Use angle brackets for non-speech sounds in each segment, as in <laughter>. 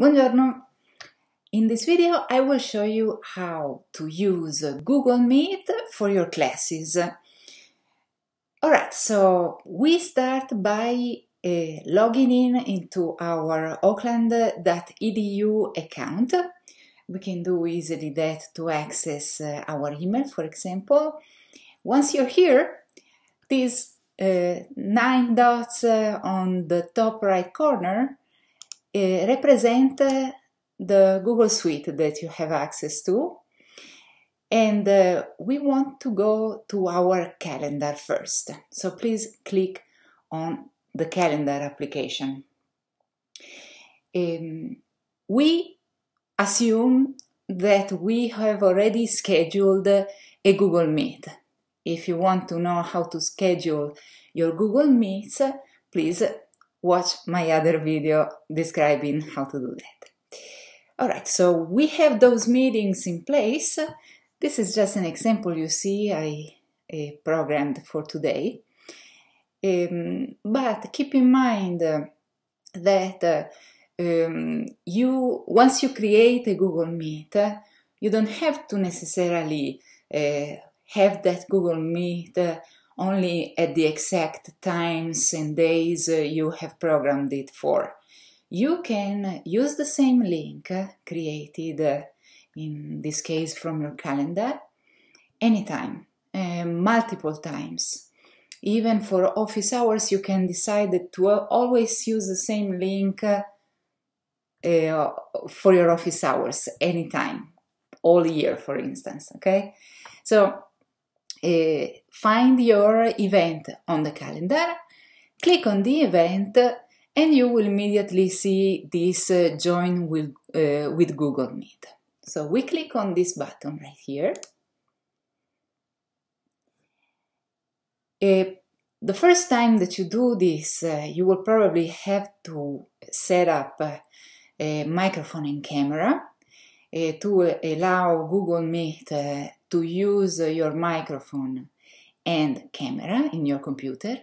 Buongiorno! In this video I will show you how to use Google Meet for your classes. Alright, so we start by uh, logging in into our auckland.edu account. We can do easily that to access uh, our email, for example. Once you're here, these uh, nine dots on the top right corner represent uh, the Google Suite that you have access to. And uh, we want to go to our calendar first. So please click on the calendar application. Um, we assume that we have already scheduled a Google Meet. If you want to know how to schedule your Google Meets, please watch my other video describing how to do that. All right, so we have those meetings in place. This is just an example you see I uh, programmed for today. Um, but keep in mind uh, that uh, um, you once you create a Google Meet, uh, you don't have to necessarily uh, have that Google Meet uh, only at the exact times and days uh, you have programmed it for. You can use the same link created, uh, in this case from your calendar, anytime, uh, multiple times. Even for office hours, you can decide to always use the same link uh, for your office hours, anytime, all year, for instance. Okay? So find your event on the calendar, click on the event, and you will immediately see this uh, join with, uh, with Google Meet. So we click on this button right here. Uh, the first time that you do this, uh, you will probably have to set up uh, a microphone and camera uh, to allow Google Meet to use uh, your microphone and camera in your computer.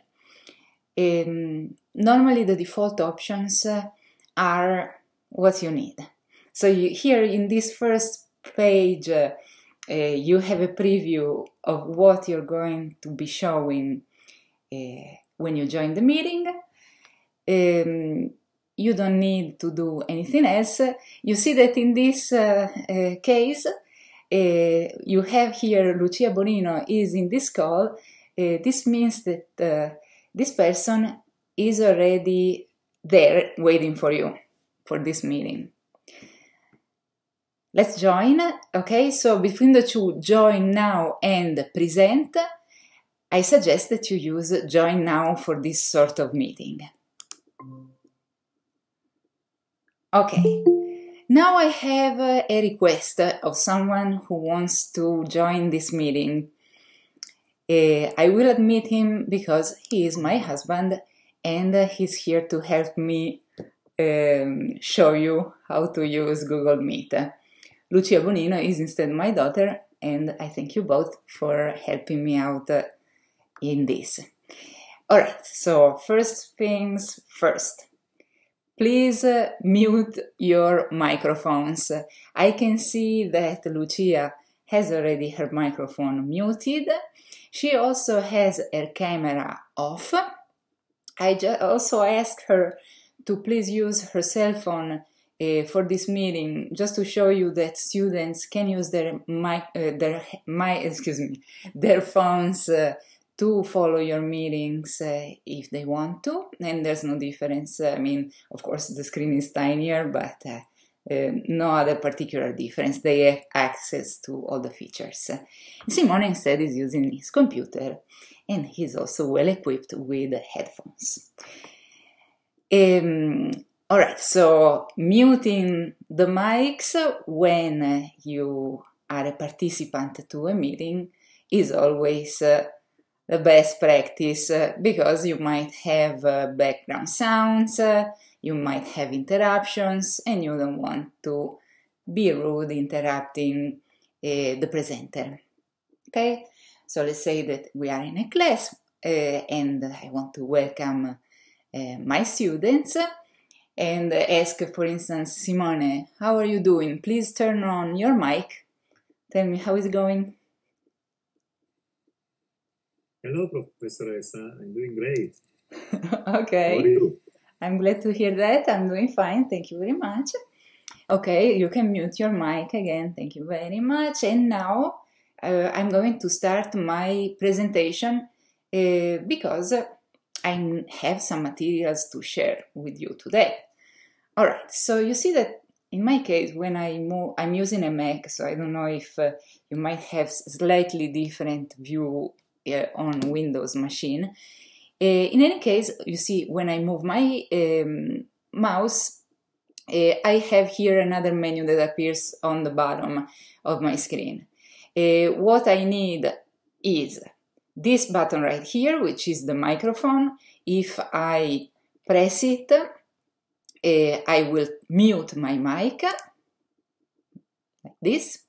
Um, normally, the default options uh, are what you need. So you, here in this first page, uh, uh, you have a preview of what you're going to be showing uh, when you join the meeting. Um, you don't need to do anything else. You see that in this uh, case, uh, you have here Lucia Bonino is in this call, uh, this means that uh, this person is already there waiting for you for this meeting. Let's join. Okay, so between the two, join now and present, I suggest that you use join now for this sort of meeting. Okay. Now I have a request of someone who wants to join this meeting. Uh, I will admit him because he is my husband and he's here to help me um, show you how to use Google Meet. Lucia Bonino is instead my daughter, and I thank you both for helping me out in this. All right, so first things first. Please uh, mute your microphones. I can see that Lucia has already her microphone muted. She also has her camera off. I also asked her to please use her cell phone uh, for this meeting, just to show you that students can use their mic, uh, their my excuse me, their phones. Uh, to follow your meetings uh, if they want to. And there's no difference. Eh, I mean, of course, the screen is tinier, but uh, uh, no other particular difference. They have access to all the features. Simone instead is using his computer, and he's also well equipped with headphones. Um, all right, so muting the mics when you are a participant to a meeting is always the best practice uh, because you might have uh, background sounds, uh, you might have interruptions, and you don't want to be rude interrupting the presenter. Okay, so let's say that we are in a class uh, and I want to welcome uh, my students and ask, for instance, Simone, how are you doing? Please turn on your mic. Tell me how it's going. Hello, Professor Esa. I'm doing great. <laughs> okay. How are you? I'm glad to hear that. I'm doing fine. Thank you very much. Okay, you can mute your mic again. Thank you very much. And now uh, I'm going to start my presentation uh, because I have some materials to share with you today. All right, so you see that in my case, when I move, I'm using a Mac, so I don't know if uh, you might have slightly different view Eh, on Windows machine. Eh, in any case, you see when I move my um, mouse, eh, I have here another menu that appears on the bottom of my screen. what I need is this button right here, which is the microphone. If I press it, uh, I will mute my mic like this.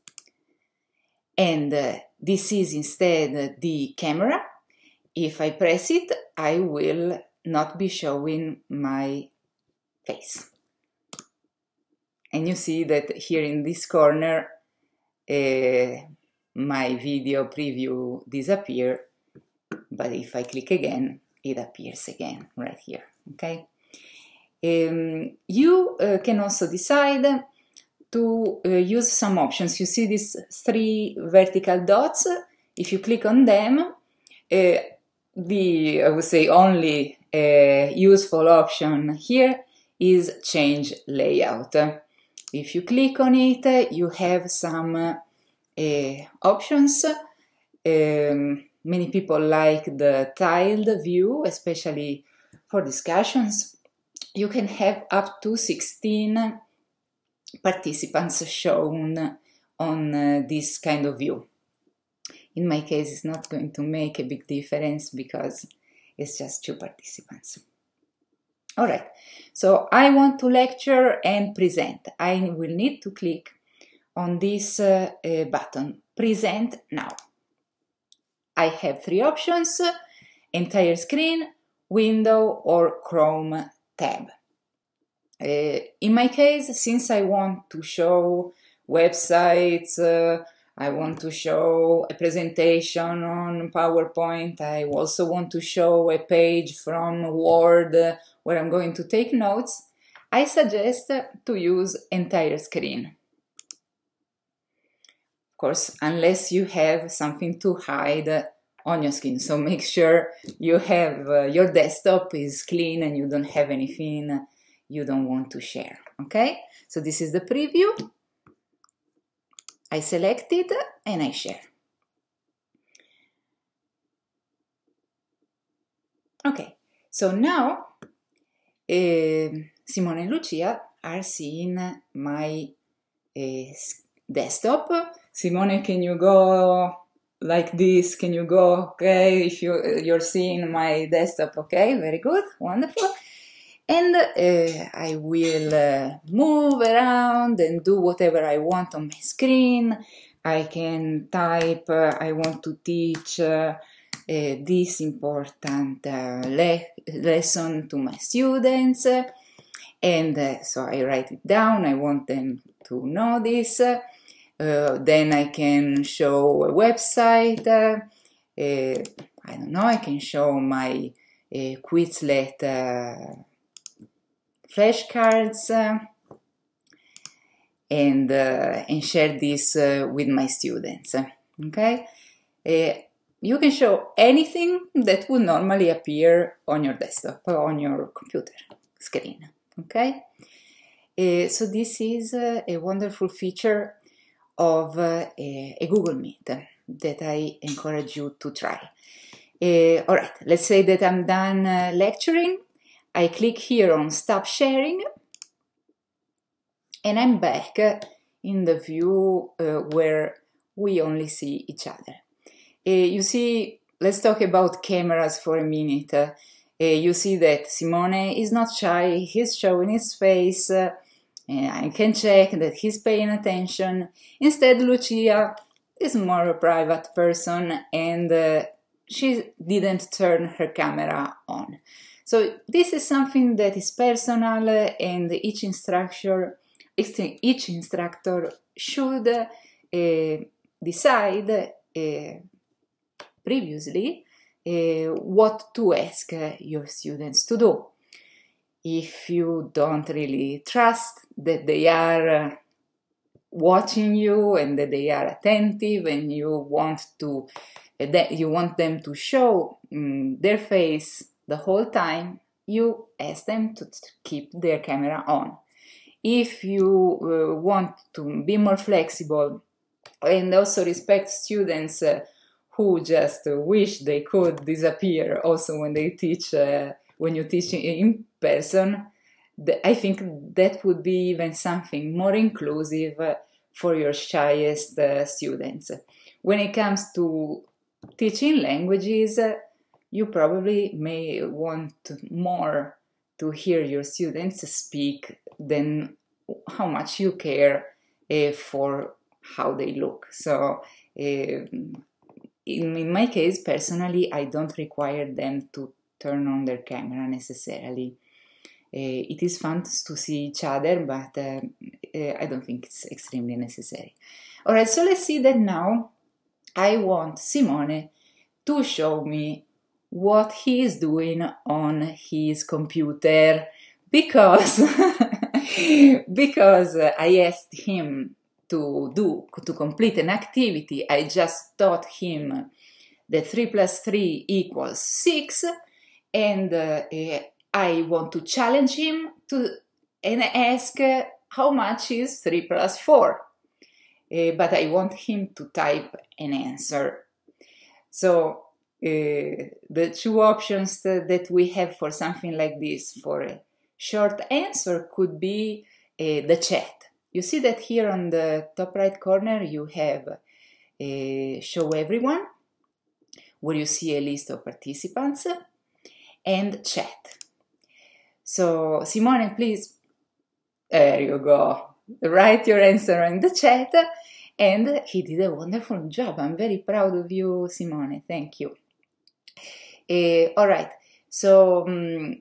And uh, this is instead the camera. If I press it, I will not be showing my face. And you see that here in this corner, uh, my video preview disappear, but if I click again, it appears again right here, okay? Um, you uh, can also decide to uh, use some options. You see these three vertical dots. If you click on them, uh, the, I would say, only uh, useful option here is change layout. If you click on it, you have some uh, options. Um, many people like the tiled view, especially for discussions. You can have up to 16 participants shown on uh, this kind of view. In my case, it's not going to make a big difference because it's just two participants. All right, so I want to lecture and present. I will need to click on this uh, uh, button, present now. I have three options, entire screen, window or Chrome tab. Uh, in my case, since I want to show websites, uh, I want to show a presentation on PowerPoint, I also want to show a page from Word where I'm going to take notes, I suggest to use entire screen. Of course, unless you have something to hide on your screen. So make sure you have uh, your desktop is clean and you don't have anything you don't want to share. Okay, so this is the preview. I select it and I share. Okay, so now uh, Simone and Lucia are seeing my uh, desktop. Simone, can you go like this? Can you go? Okay, if you, you're seeing my desktop, okay, very good, wonderful and uh, I will uh, move around and do whatever I want on my screen. I can type, uh, I want to teach this important le lesson to my students. And so I write it down, I want them to know this. then I can show a website. I don't know, I can show my Quizlet flashcards uh, and, uh, and share this uh, with my students. Okay? you can show anything that would normally appear on your desktop or on your computer screen. Okay? Uh, so this is uh, a wonderful feature of uh, a, a, Google Meet that I encourage you to try. all right, let's say that I'm done lecturing I click here on stop sharing and I'm back in the view uh, where we only see each other. Uh, you see, let's talk about cameras for a minute. Uh, you see that Simone is not shy, he's showing his face, uh, and I can check that he's paying attention. Instead, Lucia is more a private person and uh, she didn't turn her camera on. So this is something that is personal and each instructor, each instructor should uh, decide uh, previously uh, what to ask your students to do. If you don't really trust that they are uh, watching you and that they are attentive and you want to that you want them to show um, their face the whole time, you ask them to keep their camera on. If you uh, want to be more flexible and also respect students uh, who just wish they could disappear also when they teach, uh, when you teach in person, I think that would be even something more inclusive for your shyest uh, students. When it comes to teaching languages, you probably may want more to hear your students speak than how much you care uh, for how they look. So, uh, in, in my case, personally, I don't require them to turn on their camera necessarily. Uh, it is fun to see each other, but uh, uh, I don't think it's extremely necessary. All right, so let's see that now. I want Simone to show me what he is doing on his computer because <laughs> because uh, I asked him to do to complete an activity I just taught him that 3 plus 3 equals 6 and uh, uh, I want to challenge him to and ask uh, how much is 3 plus 4 uh, but I want him to type an answer so uh, the two options that we have for something like this for a short answer could be uh, the chat. You see that here on the top right corner you have uh, show everyone where you see a list of participants and chat. So Simone, please, there you go, write your answer in the chat and he did a wonderful job. I'm very proud of you, Simone. Thank you. Uh, all right, so um,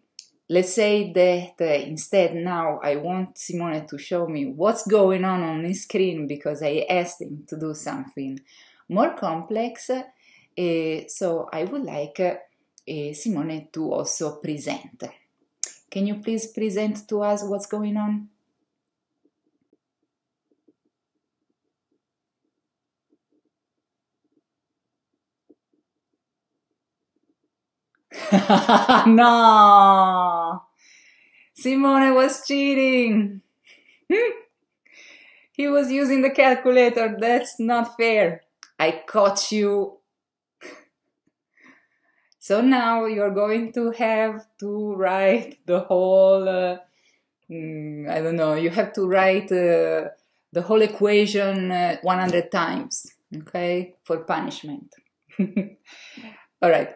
let's say that uh, instead now I want Simone to show me what's going on on his screen because I asked him to do something more complex. Uh, so I would like eh, Simone to also present. Can you please present to us what's going on? <laughs> no. Simone was cheating. Hmm. he was using the calculator. That's not fair. I caught you. <laughs> so now you're going to have to write the whole. Uh, mm, I don't know. You have to write uh, the whole equation uh, 100 times, okay, for punishment. <laughs> All right.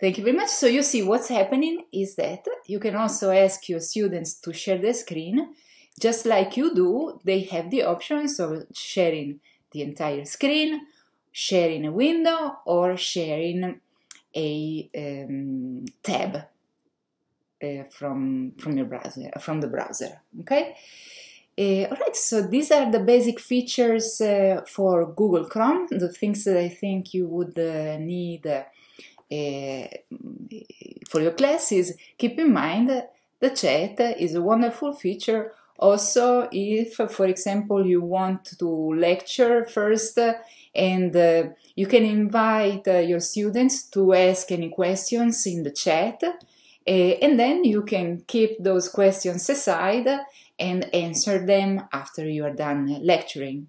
Thank you very much. So you see what's happening is that you can also ask your students to share the screen. Just like you do, they have the options of sharing the entire screen, sharing a window, or sharing a um, tab uh, from, from your browser, from the browser, okay? Uh, Alright, so these are the basic features uh, for Google Chrome, the things that I think you would uh, need uh, for your classes, keep in mind the chat is a wonderful feature. Also, if, for example, you want to lecture first and uh, you can invite uh, your students to ask any questions in the chat uh, and then you can keep those questions aside and answer them after you are done lecturing.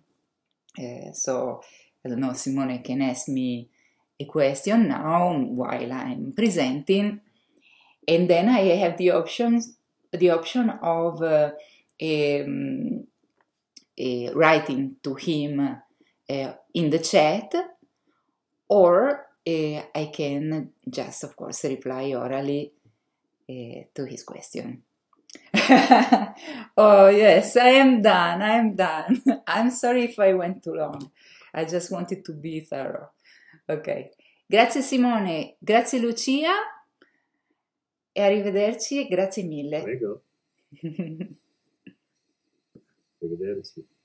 Uh, so, I don't know, Simone can ask me a question now while I'm presenting, and then I have the options the option of uh, um, uh, writing to him uh, in the chat, or uh, I can just, of course, reply orally uh, to his question. <laughs> oh, yes, I am done. I am done. <laughs> I'm sorry if I went too long. I just wanted to be thorough. Ok, grazie Simone, grazie Lucia e arrivederci grazie mille. Prego. <laughs> arrivederci.